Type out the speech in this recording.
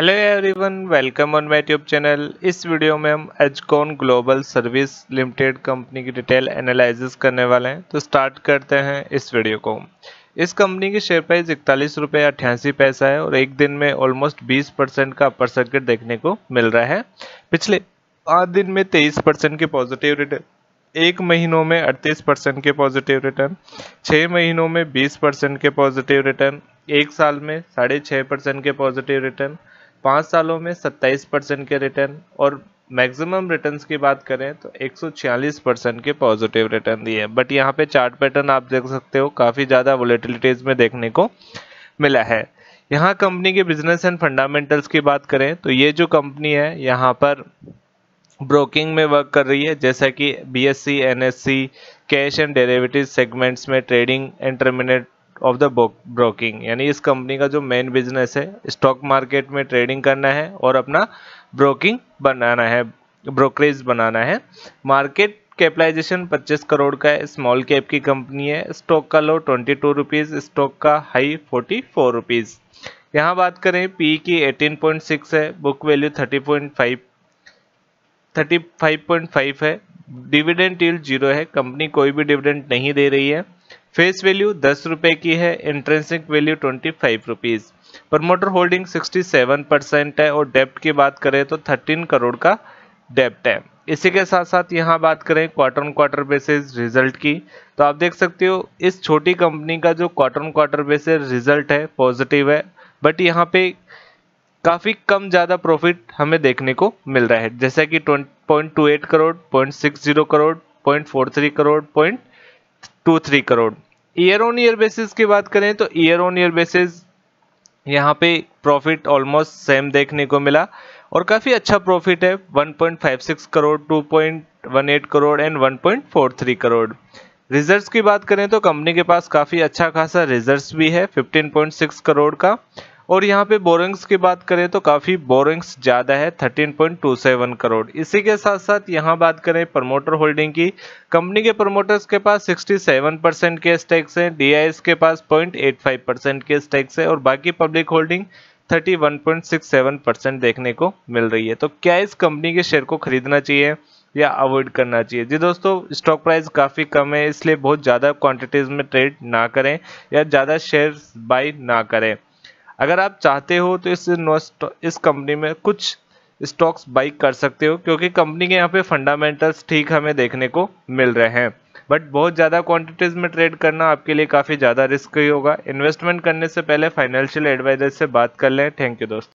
hello everyone welcome on my tube channel इस video में हम Edcon global service limited company की डिटेल एनालिसिस करने वाले हैं तो स्टार्ट करते हैं इस वीडियो को इस कंपनी की शेयर प्राइस इकतालीस रुपये अट्ठासी पैसा है और एक दिन में ऑलमोस्ट 20 परसेंट का अपर सर्किट देखने को मिल रहा है पिछले पाँच दिन में तेईस परसेंट के पॉजिटिव रिटर्न एक महीनों में अड़तीस परसेंट के पॉजिटिव रिटर्न छः महीनों में बीस परसेंट के पॉजिटिव रिटर्न एक साल में साढ़े छः परसेंट के पॉजिटिव रिटर्न पाँच सालों में 27 परसेंट के रिटर्न और मैक्सिमम रिटर्न्स की बात करें तो 146 परसेंट के पॉजिटिव रिटर्न दिए बट यहाँ पे चार्ट पैटर्न आप देख सकते हो काफ़ी ज़्यादा वोलेटिलिटीज़ में देखने को मिला है यहाँ कंपनी के बिजनेस एंड फंडामेंटल्स की बात करें तो ये जो कंपनी है यहाँ पर ब्रोकिंग में वर्क कर रही है जैसा कि B S C N S C cash and derivative segments में trading and terminate of the broking यानी इस कंपनी का जो मेन बिजनेस है स्टॉक मार्केट में ट्रेडिंग करना है और अपना ब्रोकिंग बनाना है ब्रोकरेज बनाना है मार्केट कैपिटलाइजेशन 25 करोड़ का है स्मॉल कैप की कंपनी है स्टॉक का लो ट्वेंटी टू स्टॉक का हाई फोर्टी फोर यहाँ बात करें पी की 18.6 है बुक वैल्यू 30.5 35.5 है डिविडेंड टील जीरो है कंपनी कोई भी डिविडेंड नहीं दे रही है फेस वैल्यू दस रुपये की है intrinsic value twenty five rupees promoter holding sixty seven percent है और डेप्ट की बात करें तो थर्टीन करोड़ का डेप्ट है इसी के साथ साथ यहाँ बात करें quarter on quarter basis result की तो आप देख सकते हो इस छोटी कंपनी का जो quarter on quarter basis result है पॉजिटिव है बट यहाँ पे काफ़ी कम ज़्यादा प्रॉफिट हमें देखने को मिल रहा है जैसा कि point two eight crore point six zero crore point four three crore point two three crore year on year basis की बात करें तो ईयर ऑन ईयर बेसिस यहाँ पे प्रॉफिट ऑलमोस्ट सेम देखने को मिला और काफ़ी अच्छा प्रॉफिट है 1.56 करोड़ 2.18 करोड़ एंड 1.43 करोड़ रिजर्व्स की बात करें तो कंपनी के पास काफ़ी अच्छा खासा रिजर्व्स भी है 15.6 करोड़ का और यहाँ पे बोरिंग्स की बात करें तो काफ़ी बोरिंग्स ज़्यादा है 13.27 करोड़ इसी के साथ साथ यहाँ बात करें प्रमोटर होल्डिंग की कंपनी के प्रमोटर्स के पास 67 परसेंट के स्टेक्स हैं डीआईएस के पास 0.85 परसेंट के स्टेक्स है और बाकी पब्लिक होल्डिंग 31.67 परसेंट देखने को मिल रही है तो क्या इस कंपनी के शेयर को खरीदना चाहिए या अवॉइड करना चाहिए जी दोस्तों स्टॉक प्राइस काफ़ी कम है इसलिए बहुत ज़्यादा क्वांटिटीज़ में ट्रेड ना करें या ज़्यादा शेयर बाई ना करें अगर आप चाहते हो तो इस इस कंपनी में कुछ स्टॉक्स बाइक कर सकते हो क्योंकि कंपनी के यहाँ पे फंडामेंटल्स ठीक हमें देखने को मिल रहे हैं बट बहुत ज़्यादा क्वांटिटीज़ में ट्रेड करना आपके लिए काफ़ी ज़्यादा रिस्क होगा इन्वेस्टमेंट करने से पहले फाइनेंशियल एडवाइजर से बात कर लें थैंक यू दोस्त